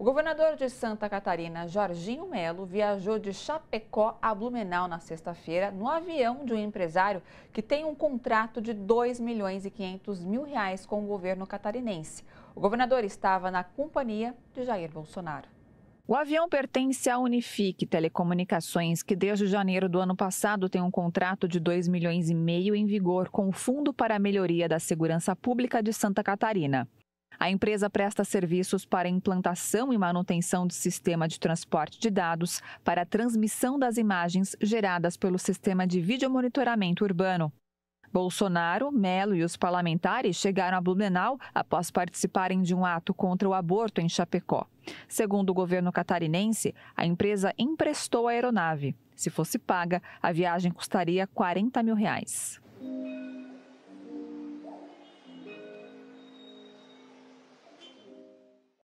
O governador de Santa Catarina, Jorginho Melo, viajou de Chapecó a Blumenau na sexta-feira no avião de um empresário que tem um contrato de 2 milhões e 500 mil reais com o governo catarinense. O governador estava na companhia de Jair Bolsonaro. O avião pertence à Unifique Telecomunicações, que desde janeiro do ano passado tem um contrato de 2 milhões e meio em vigor com o Fundo para a Melhoria da Segurança Pública de Santa Catarina. A empresa presta serviços para implantação e manutenção do sistema de transporte de dados para a transmissão das imagens geradas pelo sistema de videomonitoramento urbano. Bolsonaro, Melo e os parlamentares chegaram a Blumenau após participarem de um ato contra o aborto em Chapecó. Segundo o governo catarinense, a empresa emprestou a aeronave. Se fosse paga, a viagem custaria 40 mil reais.